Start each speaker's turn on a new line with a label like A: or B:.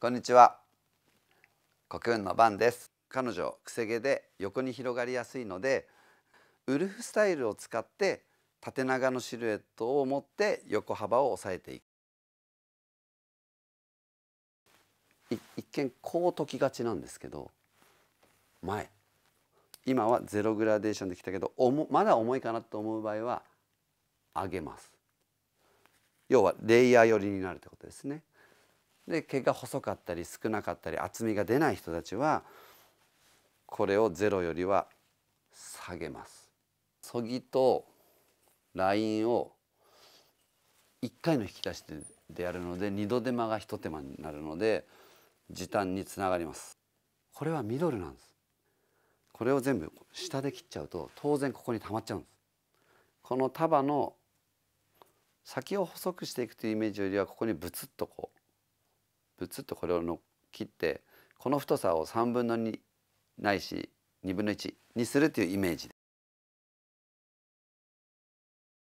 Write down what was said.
A: こんにちはコクの番です彼女くせ毛で横に広がりやすいのでウルフスタイルを使って縦長のシルエットを持って横幅を抑えていく一見こう解きがちなんですけど前今はゼログラデーションできたけどおもまだ重いかなと思う場合は上げます要はレイヤー寄りになるってことですねで毛が細かったり少なかったり厚みが出ない人たちはこれを0よりは下げます。そぎとラインを1回の引き出しでやるので2度手間が1手間になるので時短につながります。これはミドルなんです。これを全部下で切っちゃうと当然ここに溜まっちゃうんです。この束の先を細くしていくというイメージよりはここにブツッとこうブツッとこれをの切ってこの太さを3分の2ないし2分の1にするっていうイメージです。